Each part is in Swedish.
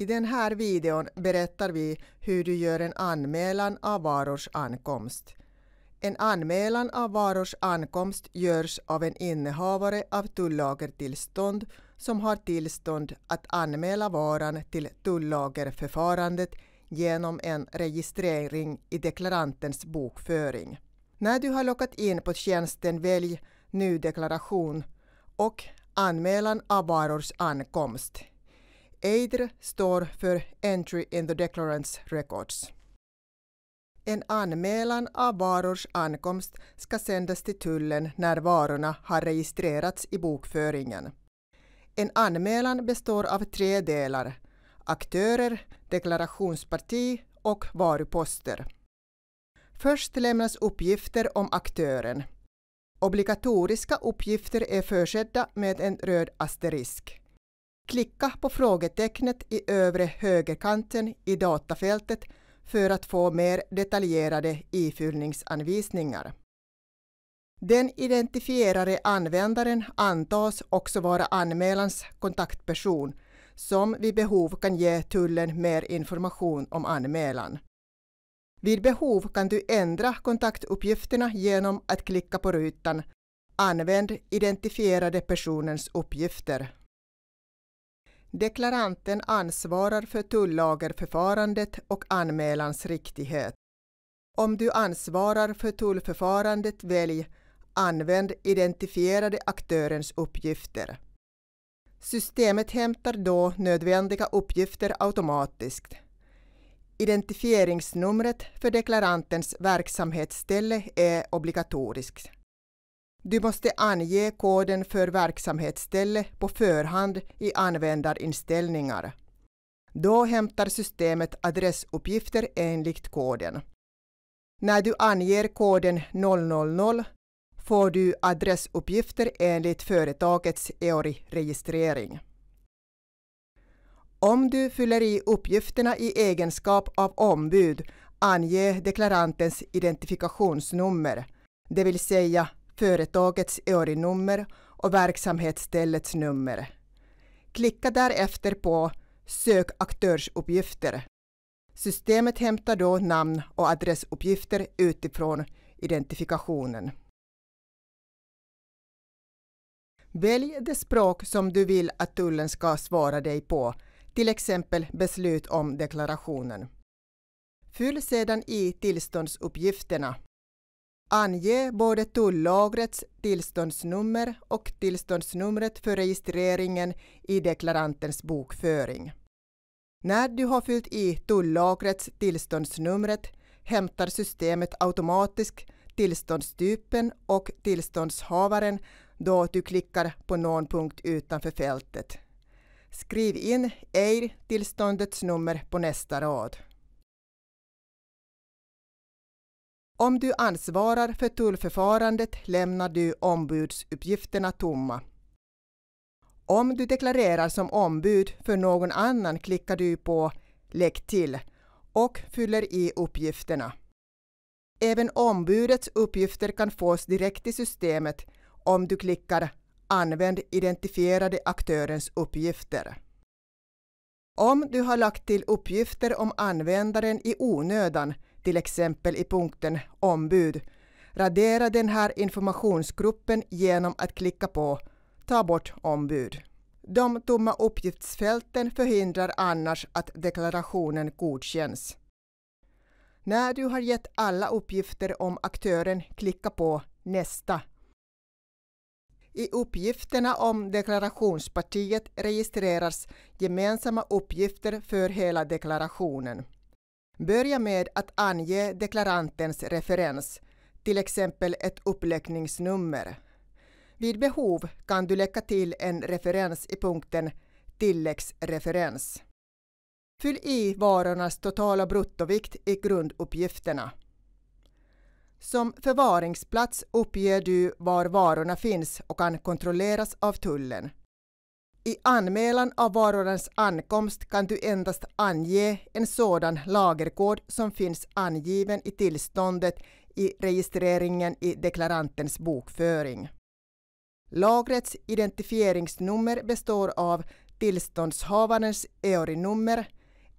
I den här videon berättar vi hur du gör en anmälan av varors ankomst. En anmälan av varors ankomst görs av en innehavare av tullagertillstånd som har tillstånd att anmäla varan till tullagerförfarandet genom en registrering i deklarantens bokföring. När du har lockat in på tjänsten Välj ny deklaration och Anmälan av varors ankomst EIDR står för Entry in the Declarance Records. En anmälan av varors ankomst ska sändas till tullen när varorna har registrerats i bokföringen. En anmälan består av tre delar, aktörer, deklarationsparti och varuposter. Först lämnas uppgifter om aktören. Obligatoriska uppgifter är försedda med en röd asterisk. Klicka på frågetecknet i övre högerkanten i datafältet för att få mer detaljerade ifyllningsanvisningar. Den identifierade användaren antas också vara anmälans kontaktperson som vid behov kan ge Tullen mer information om anmälan. Vid behov kan du ändra kontaktuppgifterna genom att klicka på rutan Använd identifierade personens uppgifter Deklaranten ansvarar för tullagerförfarandet och anmälans riktighet. Om du ansvarar för tullförfarandet välj Använd identifierade aktörens uppgifter. Systemet hämtar då nödvändiga uppgifter automatiskt. Identifieringsnumret för deklarantens verksamhetsställe är obligatoriskt. Du måste ange koden för verksamhetsställe på förhand i användarinställningar. Då hämtar systemet adressuppgifter enligt koden. När du anger koden 000 får du adressuppgifter enligt företagets EORI-registrering. Om du fyller i uppgifterna i egenskap av ombud, ange deklarantens identifikationsnummer, det vill säga företagets örinummer och verksamhetsställets nummer. Klicka därefter på Sök aktörsuppgifter. Systemet hämtar då namn och adressuppgifter utifrån identifikationen. Välj det språk som du vill att tullen ska svara dig på, till exempel beslut om deklarationen. Fyll sedan i tillståndsuppgifterna. Ange både tullagrets tillståndsnummer och tillståndsnumret för registreringen i deklarantens bokföring. När du har fyllt i tullagrets tillståndsnumret hämtar systemet automatiskt tillståndstypen och tillståndshavaren då du klickar på någon punkt utanför fältet. Skriv in EIR-tillståndets nummer på nästa rad. Om du ansvarar för tullförfarandet lämnar du ombudsuppgifterna tomma. Om du deklarerar som ombud för någon annan klickar du på Lägg till och fyller i uppgifterna. Även ombudets uppgifter kan fås direkt i systemet om du klickar Använd identifierade aktörens uppgifter. Om du har lagt till uppgifter om användaren i onödan till exempel i punkten Ombud. Radera den här informationsgruppen genom att klicka på Ta bort ombud. De tomma uppgiftsfälten förhindrar annars att deklarationen godkänns. När du har gett alla uppgifter om aktören, klicka på Nästa. I uppgifterna om deklarationspartiet registreras gemensamma uppgifter för hela deklarationen. Börja med att ange deklarantens referens, till exempel ett uppläggningsnummer. Vid behov kan du lägga till en referens i punkten Tilläggsreferens. Fyll i varornas totala bruttovikt i grunduppgifterna. Som förvaringsplats uppger du var varorna finns och kan kontrolleras av tullen. I anmälan av varornas ankomst kan du endast ange en sådan lagerkod som finns angiven i tillståndet i registreringen i deklarantens bokföring. Lagrets identifieringsnummer består av tillståndshavarens EORI-nummer,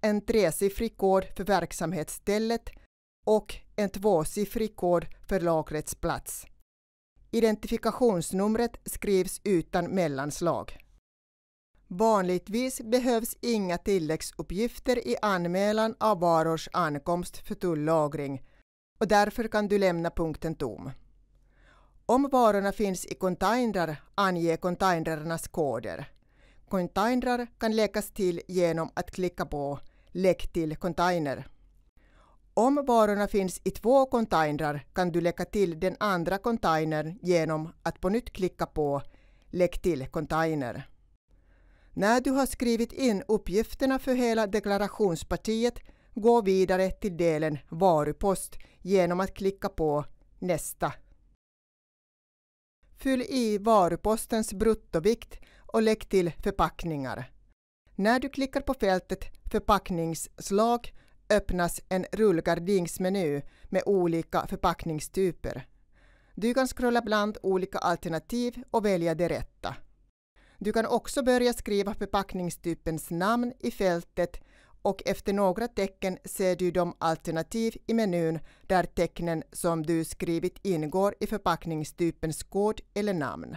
en tresiffrig kod för verksamhetsstället och en tvåsiffrig kod för lagrets plats. Identifikationsnumret skrivs utan mellanslag. Vanligtvis behövs inga tilläggsuppgifter i anmälan av varors ankomst för tullagring och därför kan du lämna punkten tom. Om varorna finns i containrar, ange containrarnas koder. Containrar kan läggas till genom att klicka på Lägg till container. Om varorna finns i två containrar kan du lägga till den andra containern genom att på nytt klicka på Lägg till container. När du har skrivit in uppgifterna för hela deklarationspartiet, gå vidare till delen Varupost genom att klicka på Nästa. Fyll i varupostens bruttovikt och lägg till förpackningar. När du klickar på fältet Förpackningsslag öppnas en rullgardingsmeny med olika förpackningstyper. Du kan scrolla bland olika alternativ och välja det rätta. Du kan också börja skriva förpackningstypens namn i fältet och efter några tecken ser du de alternativ i menyn där tecknen som du skrivit ingår i förpackningstypens kod eller namn.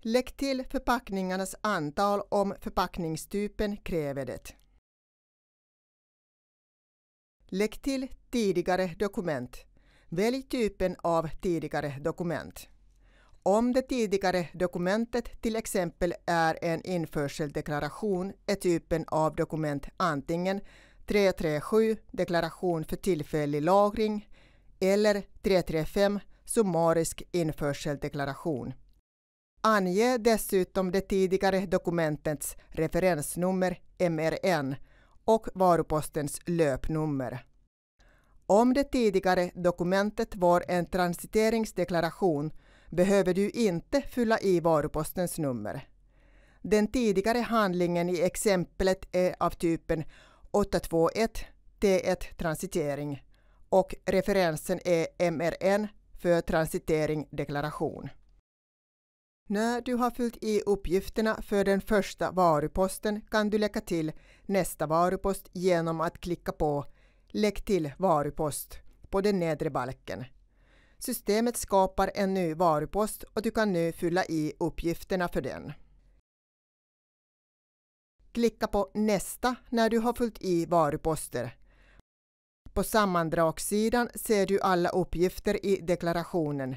Lägg till förpackningarnas antal om förpackningstypen kräver det. Lägg till tidigare dokument. Välj typen av tidigare dokument. Om det tidigare dokumentet till exempel är en införseldeklaration är typen av dokument antingen 337 deklaration för tillfällig lagring eller 335 summarisk införseldeklaration. Ange dessutom det tidigare dokumentets referensnummer MRN och varupostens löpnummer. Om det tidigare dokumentet var en transiteringsdeklaration behöver du inte fylla i varupostens nummer. Den tidigare handlingen i exemplet är av typen 821 T1 transitering och referensen är MRN för transitering deklaration. När du har fyllt i uppgifterna för den första varuposten kan du lägga till nästa varupost genom att klicka på Lägg till varupost på den nedre balken. Systemet skapar en ny varupost och du kan nu fylla i uppgifterna för den. Klicka på Nästa när du har fyllt i varuposter. På sammandragssidan ser du alla uppgifter i deklarationen.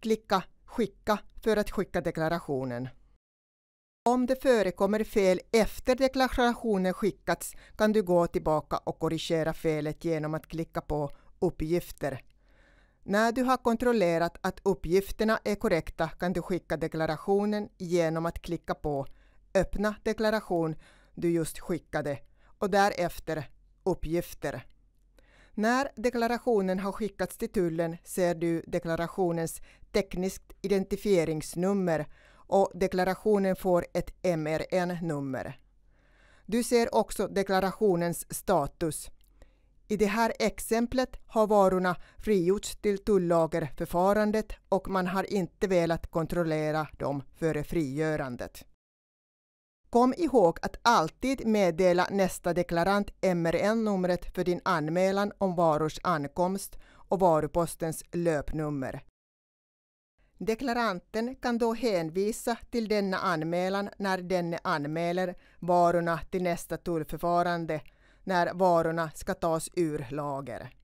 Klicka Skicka för att skicka deklarationen. Om det förekommer fel efter deklarationen skickats kan du gå tillbaka och korrigera felet genom att klicka på Uppgifter när du har kontrollerat att uppgifterna är korrekta kan du skicka deklarationen genom att klicka på Öppna deklaration du just skickade och därefter Uppgifter. När deklarationen har skickats till Tullen ser du deklarationens tekniskt identifieringsnummer och deklarationen får ett MRN-nummer. Du ser också deklarationens status i det här exemplet har varorna frigjorts till tullagerförfarandet och man har inte velat kontrollera dem före frigörandet. Kom ihåg att alltid meddela nästa deklarant MRN-numret för din anmälan om varors ankomst och varupostens löpnummer. Deklaranten kan då hänvisa till denna anmälan när denne anmäler varorna till nästa tullförfarande när varorna ska tas ur lager.